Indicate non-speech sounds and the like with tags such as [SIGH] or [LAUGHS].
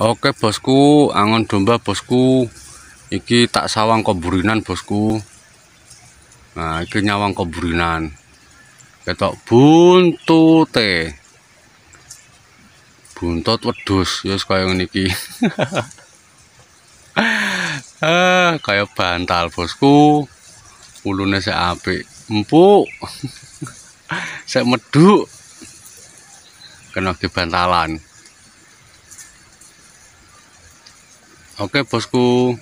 Oke bosku, angon domba bosku, iki tak sawang keburinan bosku. Nah, iki nyawang keburinan. Ketok buntut buntut wedus, ya yes, kayak niki. [LAUGHS] ah, kayak bantal bosku, Ulune saya apik empuk, saya [LAUGHS] meduk, kena di bantalan. oke bosku